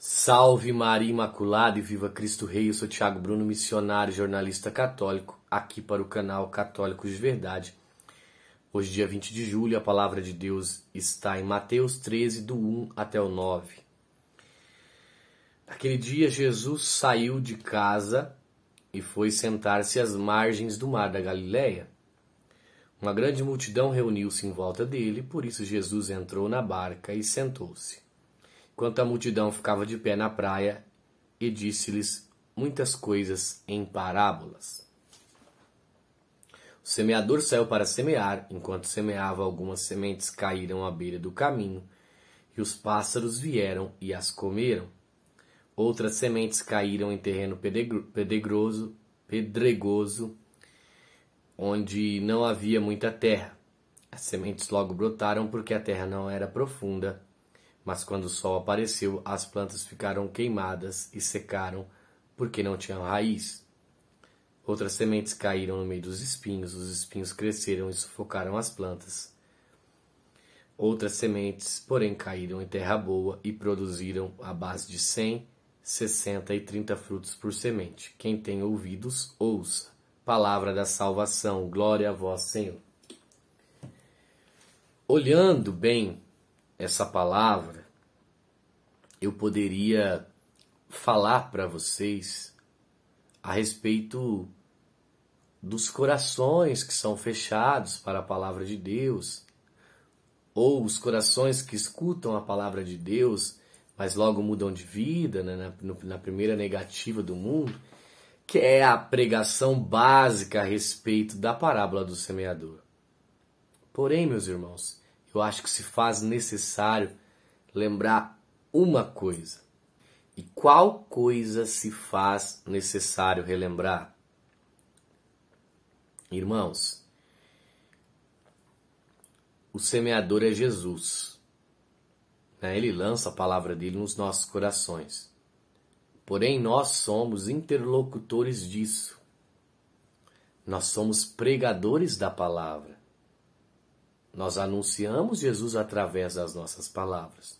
Salve Maria Imaculada e viva Cristo Rei. Eu sou Tiago Bruno, missionário, jornalista católico, aqui para o canal Católicos de Verdade. Hoje, dia 20 de julho, a palavra de Deus está em Mateus 13, do 1 até o 9. Naquele dia, Jesus saiu de casa e foi sentar-se às margens do mar da Galileia. Uma grande multidão reuniu-se em volta dele, por isso Jesus entrou na barca e sentou-se quanto a multidão ficava de pé na praia e disse-lhes muitas coisas em parábolas. O semeador saiu para semear, enquanto semeava, algumas sementes caíram à beira do caminho, e os pássaros vieram e as comeram. Outras sementes caíram em terreno pedregoso, pedregoso onde não havia muita terra. As sementes logo brotaram porque a terra não era profunda mas quando o sol apareceu, as plantas ficaram queimadas e secaram, porque não tinham raiz. Outras sementes caíram no meio dos espinhos, os espinhos cresceram e sufocaram as plantas. Outras sementes, porém, caíram em terra boa e produziram a base de cem, sessenta e trinta frutos por semente. Quem tem ouvidos, ouça. Palavra da salvação, glória a vós, Senhor. Olhando bem essa palavra, eu poderia falar para vocês a respeito dos corações que são fechados para a palavra de Deus, ou os corações que escutam a palavra de Deus, mas logo mudam de vida né, na, na primeira negativa do mundo, que é a pregação básica a respeito da parábola do semeador. Porém, meus irmãos, eu acho que se faz necessário lembrar uma coisa. E qual coisa se faz necessário relembrar? Irmãos, o semeador é Jesus. Né? Ele lança a palavra dele nos nossos corações. Porém, nós somos interlocutores disso. Nós somos pregadores da palavra. Nós anunciamos Jesus através das nossas palavras.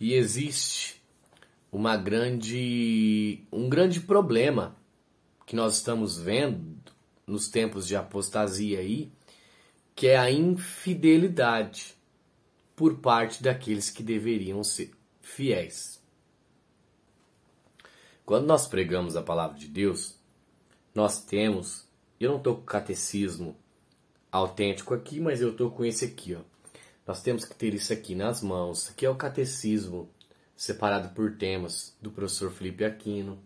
E existe uma grande um grande problema que nós estamos vendo nos tempos de apostasia aí, que é a infidelidade por parte daqueles que deveriam ser fiéis. Quando nós pregamos a palavra de Deus, nós temos, eu não estou com catecismo autêntico aqui, mas eu estou com esse aqui, ó. Nós temos que ter isso aqui nas mãos. Aqui é o catecismo, separado por temas, do professor Felipe Aquino.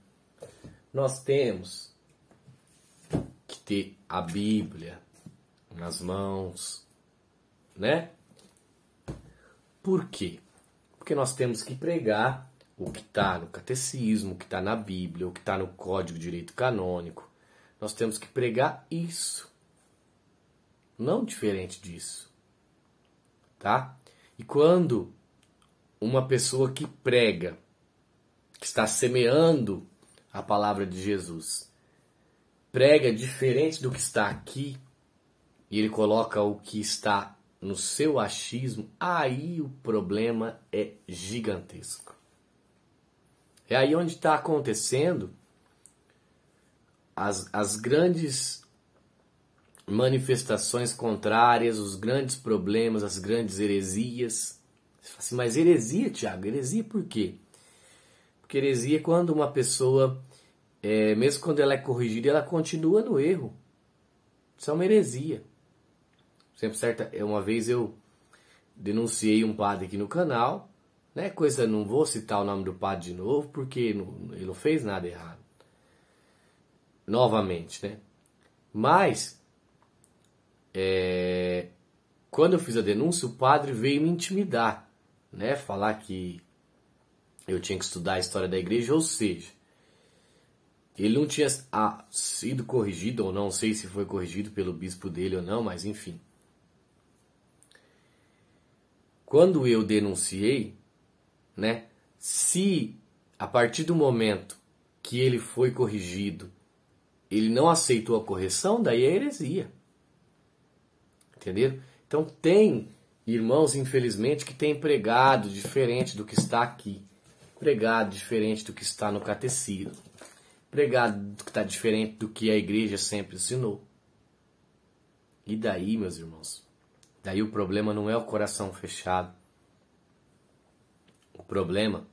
Nós temos que ter a Bíblia nas mãos, né? Por quê? Porque nós temos que pregar o que está no catecismo, o que está na Bíblia, o que está no Código de Direito Canônico. Nós temos que pregar isso não diferente disso. Tá? E quando uma pessoa que prega, que está semeando a palavra de Jesus, prega diferente do que está aqui, e ele coloca o que está no seu achismo, aí o problema é gigantesco. É aí onde está acontecendo as, as grandes manifestações contrárias, os grandes problemas, as grandes heresias. Você fala assim, mas heresia, Tiago, heresia por quê? Porque heresia é quando uma pessoa, é, mesmo quando ela é corrigida, ela continua no erro. Isso é uma heresia. Sempre certa, é, uma vez eu denunciei um padre aqui no canal, né? Coisa, não vou citar o nome do padre de novo, porque não, ele não fez nada errado. Novamente, né? Mas é, quando eu fiz a denúncia, o padre veio me intimidar, né? Falar que eu tinha que estudar a história da igreja, ou seja, ele não tinha ah, sido corrigido ou não, sei se foi corrigido pelo bispo dele ou não, mas enfim. Quando eu denunciei, né? Se a partir do momento que ele foi corrigido, ele não aceitou a correção, daí é heresia. Entenderam? Então tem irmãos, infelizmente, que tem pregado diferente do que está aqui. Pregado diferente do que está no catecismo. Pregado que está diferente do que a igreja sempre ensinou. E daí, meus irmãos? Daí o problema não é o coração fechado. O problema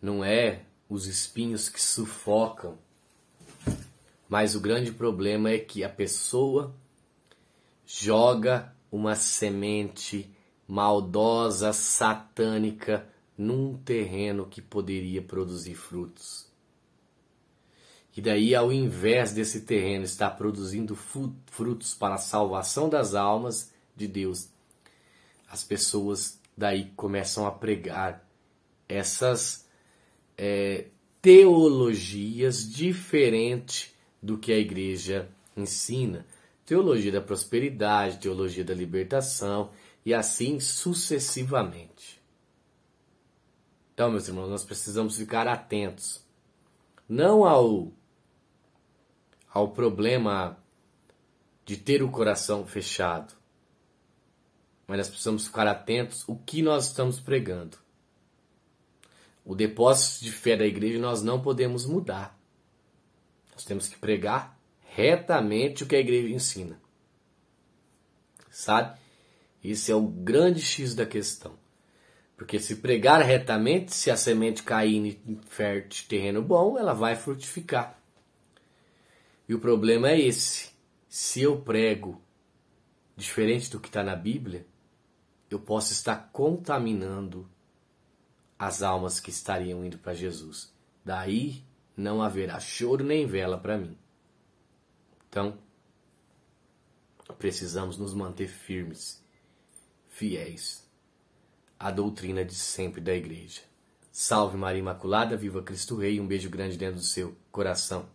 não é os espinhos que sufocam, mas o grande problema é que a pessoa joga uma semente maldosa, satânica, num terreno que poderia produzir frutos. E daí, ao invés desse terreno estar produzindo frutos para a salvação das almas de Deus, as pessoas daí começam a pregar essas é, teologias diferentes do que a igreja ensina teologia da prosperidade, teologia da libertação e assim sucessivamente. Então, meus irmãos, nós precisamos ficar atentos não ao ao problema de ter o coração fechado, mas nós precisamos ficar atentos o que nós estamos pregando. O depósito de fé da igreja nós não podemos mudar. Nós temos que pregar retamente o que a igreja ensina. Sabe? Isso é o grande X da questão. Porque se pregar retamente, se a semente cair em fértil terreno bom, ela vai frutificar. E o problema é esse. Se eu prego diferente do que está na Bíblia, eu posso estar contaminando as almas que estariam indo para Jesus. Daí não haverá choro nem vela para mim. Então, precisamos nos manter firmes, fiéis à doutrina de sempre da igreja. Salve Maria Imaculada, viva Cristo Rei, um beijo grande dentro do seu coração.